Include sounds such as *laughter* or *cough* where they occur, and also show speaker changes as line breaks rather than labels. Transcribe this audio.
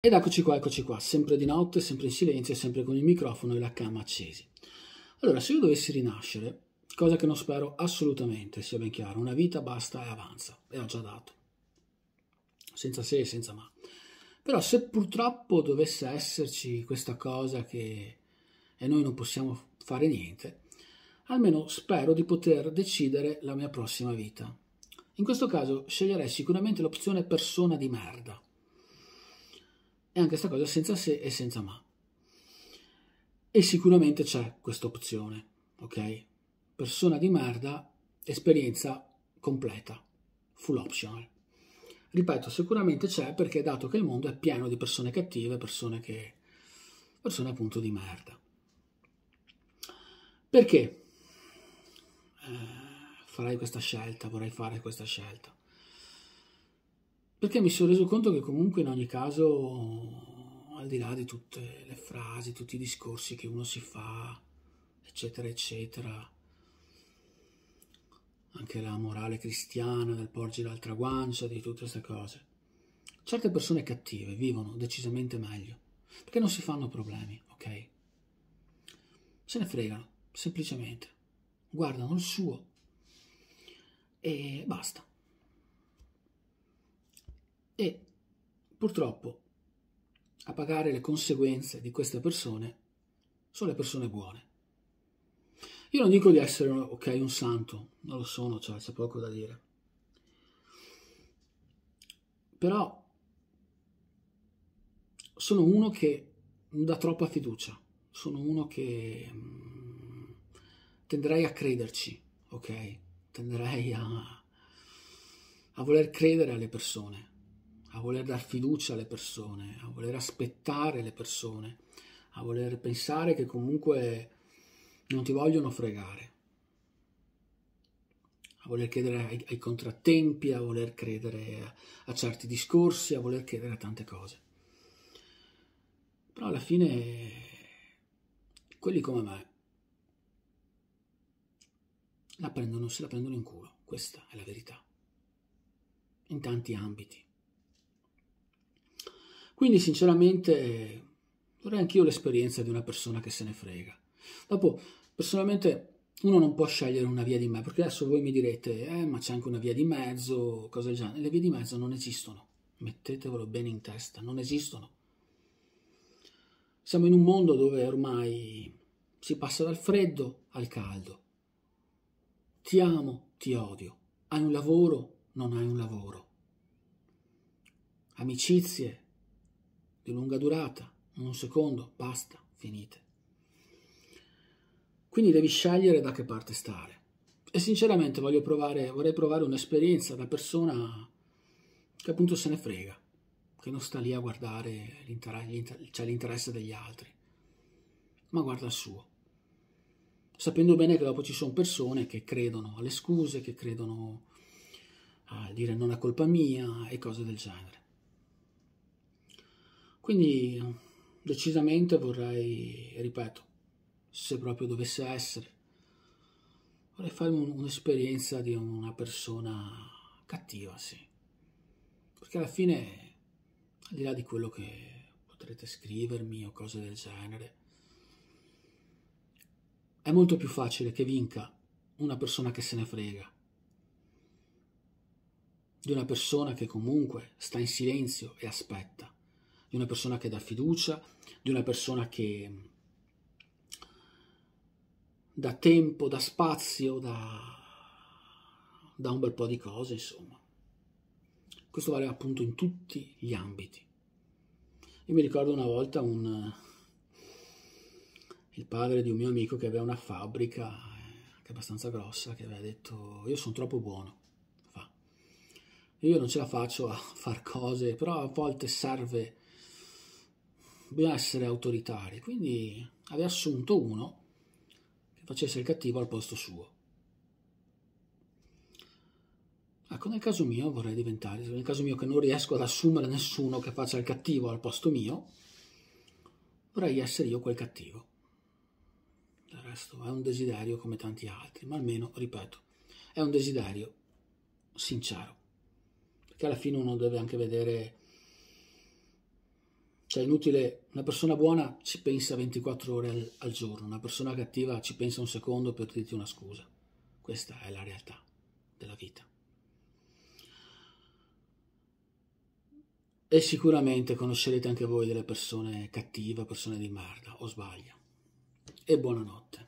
Ed eccoci qua, eccoci qua, sempre di notte, sempre in silenzio, sempre con il microfono e la cama accesi. Allora, se io dovessi rinascere, cosa che non spero assolutamente, sia ben chiaro, una vita basta e avanza, e ho già dato. Senza se e senza ma. Però se purtroppo dovesse esserci questa cosa che e noi non possiamo fare niente, almeno spero di poter decidere la mia prossima vita. In questo caso sceglierei sicuramente l'opzione persona di merda e anche questa cosa senza se e senza ma. E sicuramente c'è questa opzione, ok? Persona di merda, esperienza completa, full optional. Ripeto, sicuramente c'è perché dato che il mondo è pieno di persone cattive, persone che... persone appunto di merda. Perché eh, farai questa scelta, vorrei fare questa scelta? perché mi sono reso conto che comunque in ogni caso, al di là di tutte le frasi, tutti i discorsi che uno si fa, eccetera, eccetera, anche la morale cristiana del porgi l'altra guancia, di tutte queste cose, certe persone cattive vivono decisamente meglio, perché non si fanno problemi, ok? Se ne fregano, semplicemente, guardano il suo e basta e purtroppo a pagare le conseguenze di queste persone sono le persone buone. Io non dico di essere ok un santo, non lo sono, cioè c'è poco da dire. Però sono uno che dà troppa fiducia, sono uno che mh, mm, tenderei a crederci, ok? Tenderei a, a voler credere alle persone, a voler dar fiducia alle persone, a voler aspettare le persone, a voler pensare che comunque non ti vogliono fregare, a voler chiedere ai, ai contrattempi, a voler credere a, a certi discorsi, a voler chiedere a tante cose. Però alla fine quelli come me la prendono, se la prendono in culo, questa è la verità, in tanti ambiti. Quindi sinceramente eh, vorrei anch'io l'esperienza di una persona che se ne frega. Dopo, personalmente uno non può scegliere una via di mezzo, perché adesso voi mi direte, eh, ma c'è anche una via di mezzo, cose del genere. Le vie di mezzo non esistono, mettetevelo bene in testa, non esistono. Siamo in un mondo dove ormai si passa dal freddo al caldo. Ti amo, ti odio. Hai un lavoro, non hai un lavoro. Amicizie, di lunga durata, un secondo, basta, finite. Quindi devi scegliere da che parte stare. E sinceramente voglio provare, vorrei provare un'esperienza da persona che appunto se ne frega, che non sta lì a guardare cioè l'interesse degli altri, ma guarda il suo. Sapendo bene che dopo ci sono persone che credono alle scuse, che credono a dire non è colpa mia e cose del genere. Quindi decisamente vorrei, ripeto, se proprio dovesse essere, vorrei fare un'esperienza di una persona cattiva, sì. Perché alla fine, al di là di quello che potrete scrivermi o cose del genere, è molto più facile che vinca una persona che se ne frega di una persona che comunque sta in silenzio e aspetta di una persona che dà fiducia, di una persona che dà tempo, dà spazio, dà, dà un bel po' di cose, insomma. Questo vale appunto in tutti gli ambiti. Io mi ricordo una volta un, il padre di un mio amico che aveva una fabbrica anche eh, abbastanza grossa che aveva detto io sono troppo buono, fa. io non ce la faccio a *laughs* far cose, però a volte serve bisogna essere autoritari, quindi aveva assunto uno che facesse il cattivo al posto suo. Ecco, nel caso mio vorrei diventare, nel caso mio che non riesco ad assumere nessuno che faccia il cattivo al posto mio, vorrei essere io quel cattivo. Del resto è un desiderio come tanti altri, ma almeno, ripeto, è un desiderio sincero. Perché alla fine uno deve anche vedere cioè, inutile, una persona buona ci pensa 24 ore al, al giorno, una persona cattiva ci pensa un secondo per dirti una scusa. Questa è la realtà della vita. E sicuramente conoscerete anche voi delle persone cattive, persone di merda, o sbaglio. E buonanotte.